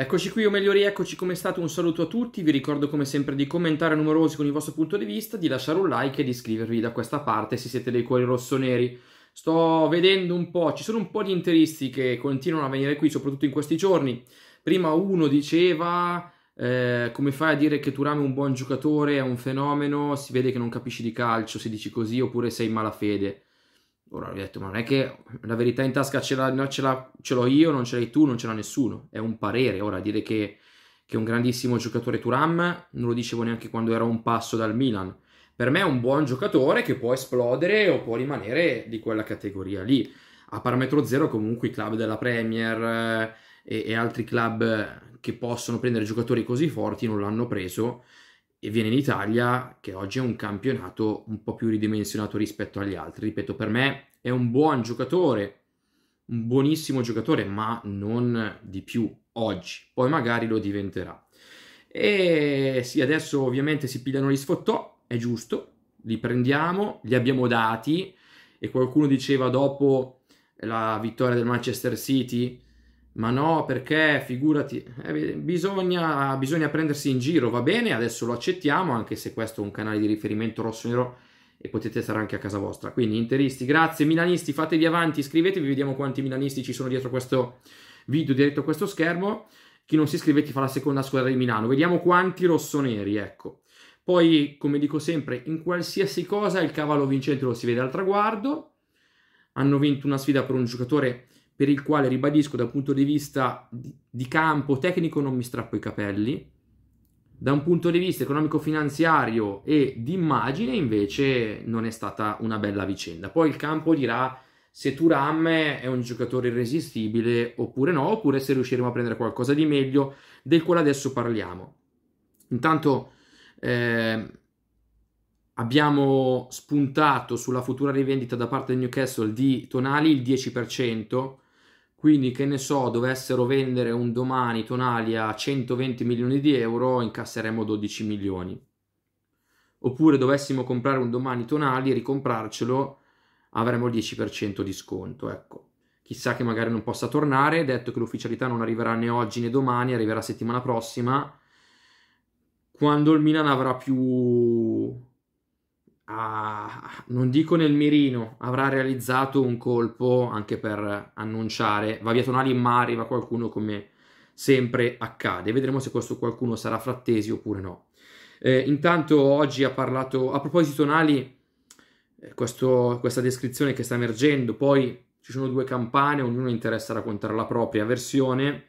Eccoci qui, o meglio rieccoci come è stato un saluto a tutti, vi ricordo come sempre di commentare numerosi con il vostro punto di vista, di lasciare un like e di iscrivervi da questa parte se siete dei cuori rossoneri. Sto vedendo un po', ci sono un po' di interisti che continuano a venire qui, soprattutto in questi giorni. Prima uno diceva, eh, come fai a dire che Turame è un buon giocatore, è un fenomeno, si vede che non capisci di calcio se dici così, oppure sei malafede. Ora ho detto, ma non è che la verità in tasca ce, no, ce, ce l'ho io, non ce l'hai tu, non ce l'ha nessuno. È un parere. Ora dire che, che è un grandissimo giocatore Turam non lo dicevo neanche quando era un passo dal Milan. Per me è un buon giocatore che può esplodere o può rimanere di quella categoria lì. A parametro zero comunque i club della Premier eh, e, e altri club che possono prendere giocatori così forti non l'hanno preso e viene in Italia, che oggi è un campionato un po' più ridimensionato rispetto agli altri. Ripeto, per me è un buon giocatore, un buonissimo giocatore, ma non di più oggi. Poi magari lo diventerà. E sì, adesso ovviamente si pigliano gli sfottò, è giusto, li prendiamo, li abbiamo dati e qualcuno diceva dopo la vittoria del Manchester City ma no, perché figurati, eh, bisogna, bisogna, prendersi in giro, va bene, adesso lo accettiamo, anche se questo è un canale di riferimento rosso-nero e potete stare anche a casa vostra. Quindi interisti, grazie, milanisti, fatevi avanti, iscrivetevi, vediamo quanti milanisti ci sono dietro questo video, dietro questo schermo. Chi non si iscrive ti fa la seconda squadra di Milano, vediamo quanti rossoneri, ecco. Poi, come dico sempre, in qualsiasi cosa il cavallo vincente lo si vede al traguardo. Hanno vinto una sfida per un giocatore per il quale ribadisco da un punto di vista di campo tecnico non mi strappo i capelli, da un punto di vista economico-finanziario e di immagine invece non è stata una bella vicenda. Poi il campo dirà se Turam è un giocatore irresistibile oppure no, oppure se riusciremo a prendere qualcosa di meglio del quale adesso parliamo. Intanto eh, abbiamo spuntato sulla futura rivendita da parte del Newcastle di Tonali il 10%, quindi, che ne so, dovessero vendere un domani Tonali a 120 milioni di euro, incasseremmo 12 milioni. Oppure dovessimo comprare un domani Tonali e ricomprarcelo, avremmo il 10% di sconto. Ecco, chissà che magari non possa tornare, detto che l'ufficialità non arriverà né oggi né domani, arriverà settimana prossima, quando il Milan avrà più ah, non dico nel mirino, avrà realizzato un colpo anche per annunciare, va via Tonali ma arriva qualcuno come sempre accade. Vedremo se questo qualcuno sarà Frattesi oppure no. Eh, intanto oggi ha parlato, a proposito Tonali, eh, questo, questa descrizione che sta emergendo, poi ci sono due campane, ognuno interessa raccontare la propria versione.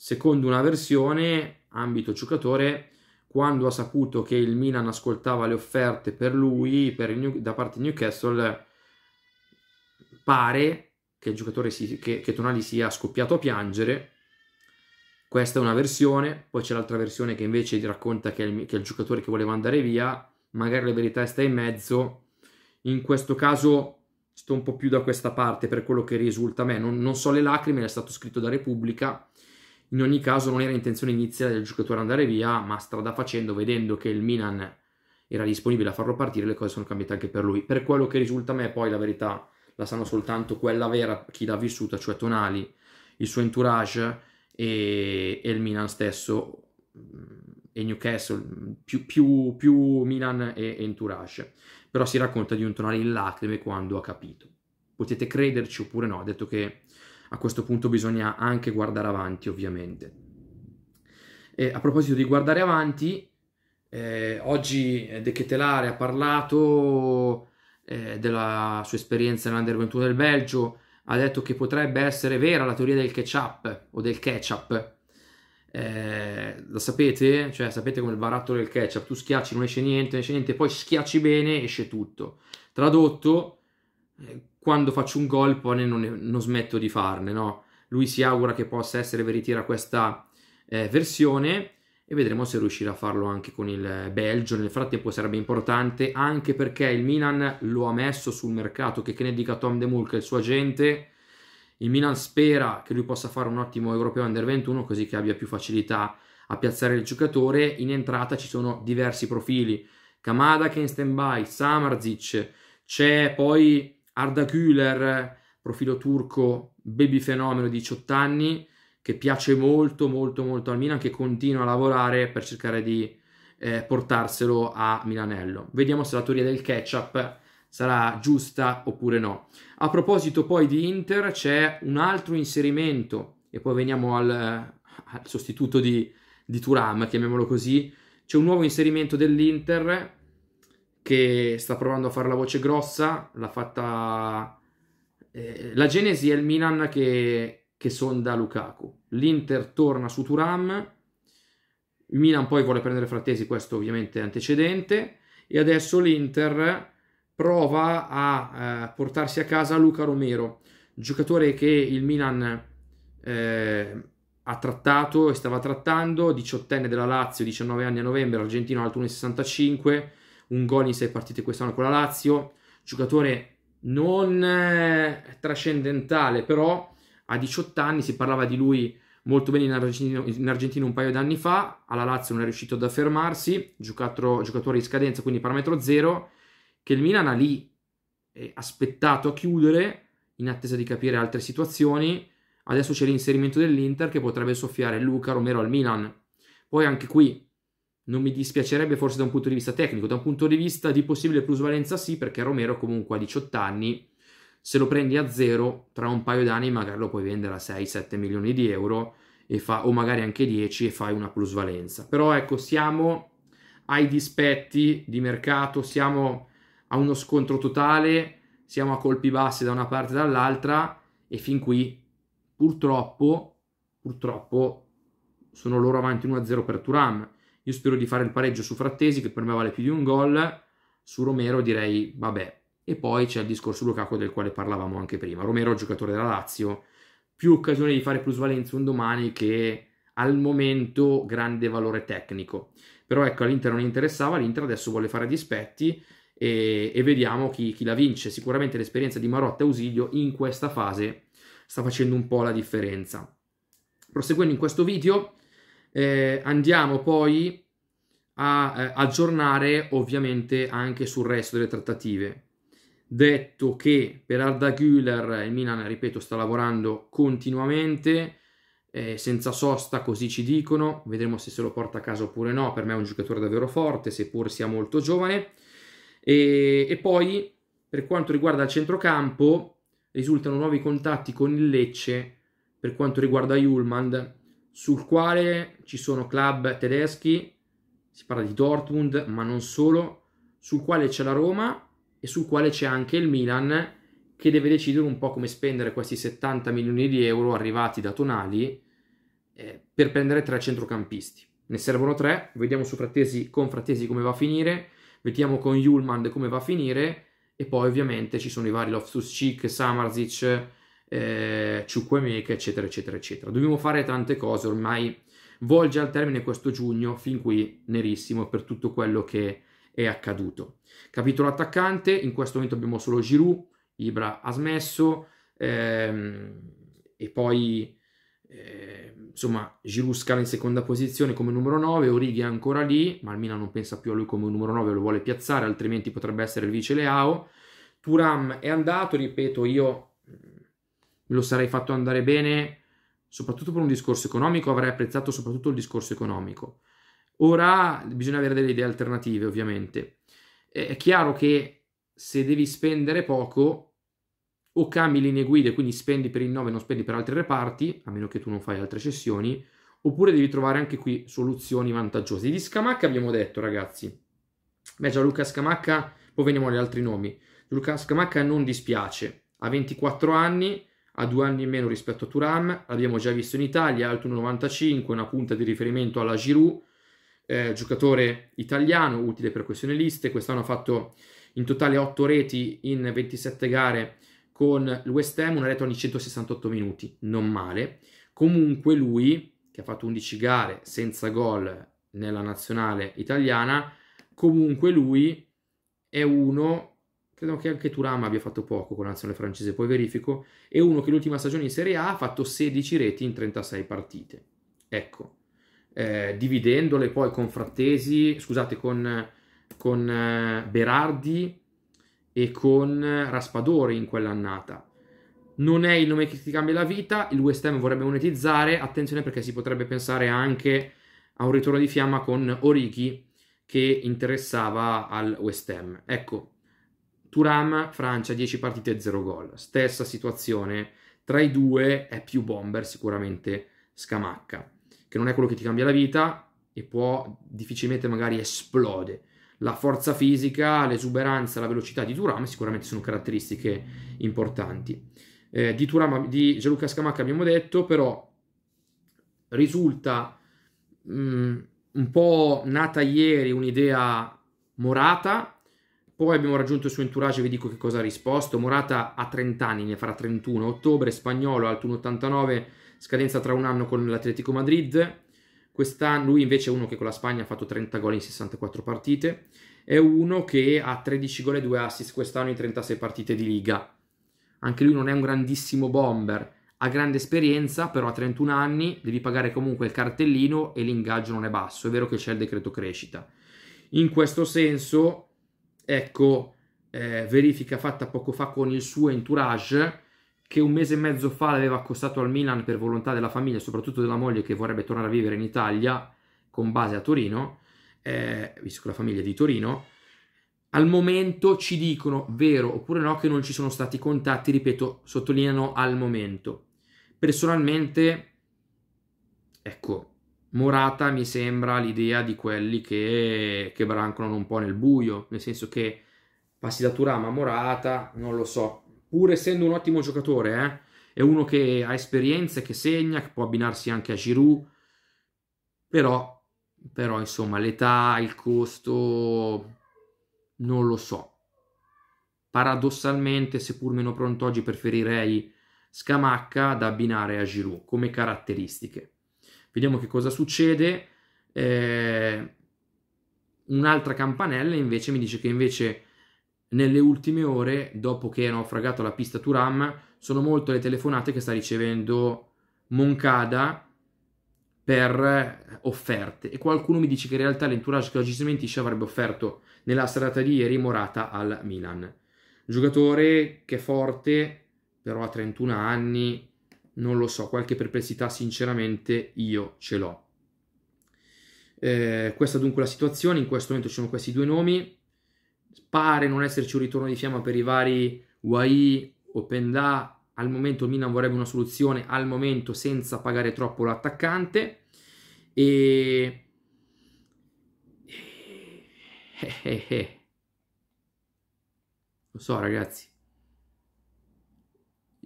Secondo una versione, ambito giocatore, quando ha saputo che il Milan ascoltava le offerte per lui per New, da parte di Newcastle, pare che il giocatore si, che, che Tonali sia scoppiato a piangere. Questa è una versione, poi c'è l'altra versione che invece racconta che è il, che è il giocatore che voleva andare via, magari la verità sta in mezzo. In questo caso sto un po' più da questa parte per quello che risulta a me. Non, non so le lacrime, è stato scritto da Repubblica. In ogni caso non era intenzione iniziale del giocatore andare via, ma strada facendo, vedendo che il Milan era disponibile a farlo partire, le cose sono cambiate anche per lui. Per quello che risulta a me, poi la verità la sanno soltanto quella vera, chi l'ha vissuta, cioè Tonali, il suo entourage e, e il Milan stesso e Newcastle, più, più, più Milan e, entourage. Però si racconta di un Tonali in lacrime quando ha capito. Potete crederci oppure no, ha detto che a questo punto bisogna anche guardare avanti, ovviamente. E a proposito di guardare avanti, eh, oggi eh, De Ketelare ha parlato eh, della sua esperienza nell'Under 21 del Belgio, ha detto che potrebbe essere vera la teoria del ketchup o del ketchup. Eh, lo sapete? Cioè, sapete come il barattolo del ketchup, tu schiacci, non esce niente, non esce niente, poi schiacci bene, esce tutto. Tradotto, eh, quando faccio un gol poi non, ne, non smetto di farne, no? Lui si augura che possa essere veritiera questa eh, versione e vedremo se riuscirà a farlo anche con il eh, Belgio. Nel frattempo sarebbe importante anche perché il Milan lo ha messo sul mercato, che, che ne dica Tom De Mulk, il suo agente. Il Milan spera che lui possa fare un ottimo europeo under 21 così che abbia più facilità a piazzare il giocatore. In entrata ci sono diversi profili. Kamada che è in stand by, Samarzic, c'è poi Arda Kühler, profilo turco, baby fenomeno, 18 anni, che piace molto, molto, molto al Milan, che continua a lavorare per cercare di eh, portarselo a Milanello. Vediamo se la teoria del ketchup sarà giusta oppure no. A proposito poi di Inter, c'è un altro inserimento, e poi veniamo al, al sostituto di, di Turam, chiamiamolo così, c'è un nuovo inserimento dell'Inter che sta provando a fare la voce grossa, l'ha fatta... Eh, la genesi è il Milan che, che sonda Lukaku, l'Inter torna su Turam, il Milan poi vuole prendere Frattesi, questo ovviamente è antecedente, e adesso l'Inter prova a eh, portarsi a casa Luca Romero, giocatore che il Milan eh, ha trattato e stava trattando, 18enne della Lazio, 19 anni a novembre, argentino alto 1,65 un gol in sei partite quest'anno con la Lazio, giocatore non eh, trascendentale, però a 18 anni si parlava di lui molto bene in, Argentino, in Argentina un paio d'anni fa, alla Lazio non è riuscito ad affermarsi, giocato, giocatore in scadenza, quindi parametro zero, che il Milan ha lì eh, aspettato a chiudere in attesa di capire altre situazioni. Adesso c'è l'inserimento dell'Inter che potrebbe soffiare Luca Romero al Milan. Poi anche qui non mi dispiacerebbe forse da un punto di vista tecnico, da un punto di vista di possibile plusvalenza sì, perché Romero comunque ha 18 anni, se lo prendi a zero, tra un paio d'anni magari lo puoi vendere a 6-7 milioni di euro fa, o magari anche 10 e fai una plusvalenza. Però ecco, siamo ai dispetti di mercato, siamo a uno scontro totale, siamo a colpi bassi da una parte e dall'altra e fin qui purtroppo, purtroppo sono loro avanti 1-0 per Turam io spero di fare il pareggio su Frattesi, che per me vale più di un gol. Su Romero direi vabbè. E poi c'è il discorso Lukaku del quale parlavamo anche prima. Romero, giocatore della Lazio, più occasione di fare plusvalenza un domani che al momento grande valore tecnico. Però ecco, all'Inter non interessava, l'Inter adesso vuole fare dispetti e, e vediamo chi, chi la vince. Sicuramente l'esperienza di Marotta e Ausilio in questa fase sta facendo un po' la differenza. Proseguendo in questo video, eh, andiamo poi a eh, aggiornare ovviamente anche sul resto delle trattative. Detto che per Arda Güler il Milan, ripeto, sta lavorando continuamente, eh, senza sosta, così ci dicono, vedremo se se lo porta a casa oppure no, per me è un giocatore davvero forte, seppur sia molto giovane. E, e poi, per quanto riguarda il centrocampo, risultano nuovi contatti con il Lecce per quanto riguarda Julmand, sul quale ci sono club tedeschi, si parla di Dortmund, ma non solo, sul quale c'è la Roma e sul quale c'è anche il Milan che deve decidere un po' come spendere questi 70 milioni di euro arrivati da Tonali eh, per prendere tre centrocampisti. Ne servono tre, vediamo su Frattesi, con Frattesi come va a finire, vediamo con Julmand come va a finire e poi ovviamente ci sono i vari Loftus-Cheek, Samarzic, eh, Ciuquemeca, eccetera, eccetera, eccetera. Dobbiamo fare tante cose, ormai volge al termine questo giugno, fin qui nerissimo per tutto quello che è accaduto. Capitolo attaccante, in questo momento abbiamo solo Giroud, Ibra ha smesso, ehm, e poi... Eh, insomma, Giroud scala in seconda posizione come numero 9, Orighi è ancora lì, ma il non pensa più a lui come numero 9, lo vuole piazzare, altrimenti potrebbe essere il vice Leao. Turam è andato, ripeto, io lo sarei fatto andare bene, soprattutto per un discorso economico, avrei apprezzato soprattutto il discorso economico. Ora bisogna avere delle idee alternative, ovviamente. È chiaro che se devi spendere poco o cambi linee guida, quindi spendi per il 9 e non spendi per altri reparti, a meno che tu non fai altre cessioni, oppure devi trovare anche qui soluzioni vantaggiose. Di Scamacca abbiamo detto, ragazzi. Beh, già Luca Scamacca, poi veniamo agli altri nomi. Luca Scamacca non dispiace, ha 24 anni, ha due anni in meno rispetto a Turam, l'abbiamo già visto in Italia, alto 95, una punta di riferimento alla Giroud, eh, giocatore italiano, utile per questioni liste, quest'anno ha fatto in totale 8 reti in 27 gare con l'West Ham, una rete ogni 168 minuti, non male. Comunque lui, che ha fatto 11 gare senza gol nella nazionale italiana, comunque lui è uno credo che anche Turama abbia fatto poco con la nazionale francese, poi verifico, e uno che l'ultima stagione in Serie A ha fatto 16 reti in 36 partite. Ecco, eh, dividendole poi con Frattesi, scusate, con, con eh, Berardi e con eh, Raspadori in quell'annata. Non è il nome che ti cambia la vita, il West Ham vorrebbe monetizzare, attenzione perché si potrebbe pensare anche a un ritorno di fiamma con Origi che interessava al West Ham. Ecco, Turam, Francia, 10 partite, e 0 gol. Stessa situazione, tra i due è più bomber sicuramente Scamacca, che non è quello che ti cambia la vita e può difficilmente magari esplode. La forza fisica, l'esuberanza, la velocità di Turam sicuramente sono caratteristiche importanti. Eh, di, Turam, di Gianluca Scamacca abbiamo detto, però risulta mh, mm, un po' nata ieri un'idea morata poi abbiamo raggiunto il suo entourage, vi dico che cosa ha risposto. Morata ha 30 anni, ne farà 31 ottobre, spagnolo alto 89, scadenza tra un anno con l'Atletico Madrid. Quest'anno lui invece è uno che con la Spagna ha fatto 30 gol in 64 partite. È uno che ha 13 gol e 2 assist quest'anno in 36 partite di liga. Anche lui non è un grandissimo bomber, ha grande esperienza, però a 31 anni devi pagare comunque il cartellino e l'ingaggio non è basso. È vero che c'è il decreto crescita. In questo senso Ecco, eh, verifica fatta poco fa con il suo entourage che un mese e mezzo fa l'aveva accostato al Milan per volontà della famiglia, soprattutto della moglie che vorrebbe tornare a vivere in Italia con base a Torino, eh, visto che la famiglia è di Torino. Al momento ci dicono vero oppure no che non ci sono stati contatti, ripeto, sottolineano al momento. Personalmente, ecco, morata mi sembra l'idea di quelli che, che brancolano un po' nel buio, nel senso che passi da Turama a Morata, non lo so, pur essendo un ottimo giocatore, eh, è uno che ha esperienze, che segna, che può abbinarsi anche a Giroud, però, però insomma l'età, il costo, non lo so. Paradossalmente, seppur meno pronto oggi, preferirei Scamacca da abbinare a Giroud come caratteristiche. Vediamo che cosa succede. Eh, un'altra campanella invece mi dice che invece nelle ultime ore, dopo che è naufragato la pista Turam, sono molto le telefonate che sta ricevendo Moncada per offerte. E qualcuno mi dice che in realtà l'entourage che oggi smentisce avrebbe offerto nella serata di ieri Morata al Milan. Giocatore che è forte, però ha 31 anni, non lo so, qualche perplessità sinceramente io ce l'ho. Eh, questa dunque è la situazione, in questo momento ci sono questi due nomi, pare non esserci un ritorno di fiamma per i vari Wai o Pendà, al momento Milan vorrebbe una soluzione, al momento senza pagare troppo l'attaccante e... Eh, eh, eh. Lo so ragazzi,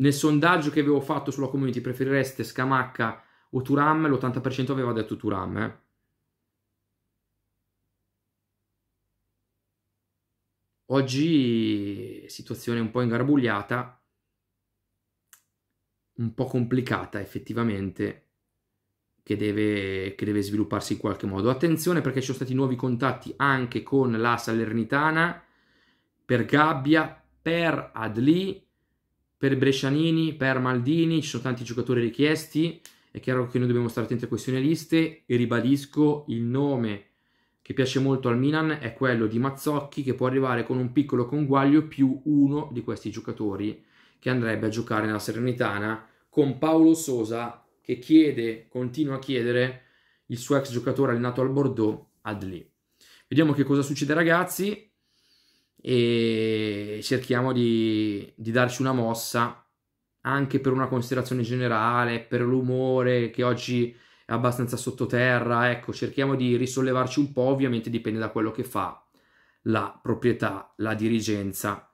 nel sondaggio che avevo fatto sulla community preferireste Scamacca o Turam, l'80% aveva detto Turam. Eh? Oggi situazione un po' ingarbugliata, un po' complicata effettivamente, che deve, che deve, svilupparsi in qualche modo. Attenzione perché ci sono stati nuovi contatti anche con la Salernitana per Gabbia, per Adli per Brescianini, per Maldini, ci sono tanti giocatori richiesti, è chiaro che noi dobbiamo stare attenti a questioni liste e ribadisco il nome che piace molto al Milan è quello di Mazzocchi che può arrivare con un piccolo conguaglio più uno di questi giocatori che andrebbe a giocare nella Serenitana con Paolo Sosa che chiede, continua a chiedere il suo ex giocatore allenato al Bordeaux, Adli. Vediamo che cosa succede ragazzi, e cerchiamo di, di darci una mossa anche per una considerazione generale, per l'umore che oggi è abbastanza sottoterra, ecco, cerchiamo di risollevarci un po', ovviamente dipende da quello che fa la proprietà, la dirigenza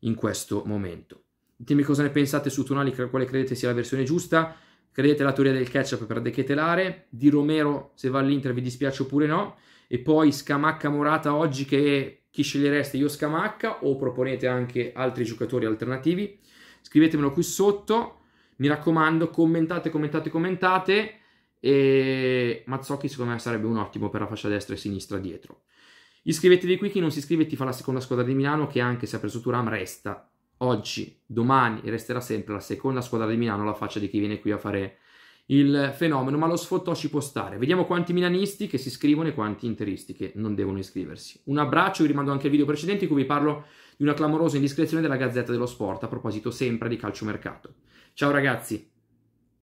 in questo momento. Ditemi cosa ne pensate su Tonali, quale credete sia la versione giusta, credete alla teoria del ketchup per decretelare, di Romero se va all'Inter vi dispiace oppure no, e poi Scamacca Morata oggi che chi scegliereste io Scamacca o proponete anche altri giocatori alternativi. Scrivetemelo qui sotto, mi raccomando, commentate, commentate, commentate e Mazzocchi secondo me sarebbe un ottimo per la fascia destra e sinistra dietro. Iscrivetevi qui, chi non si iscrive ti fa la seconda squadra di Milano che anche se ha preso Turam resta oggi, domani e resterà sempre la seconda squadra di Milano la faccia di chi viene qui a fare il fenomeno, ma lo sfottò ci può stare. Vediamo quanti milanisti che si iscrivono e quanti interisti che non devono iscriversi. Un abbraccio, vi rimando anche al video precedente in cui vi parlo di una clamorosa indiscrezione della Gazzetta dello Sport a proposito sempre di calciomercato. Ciao ragazzi!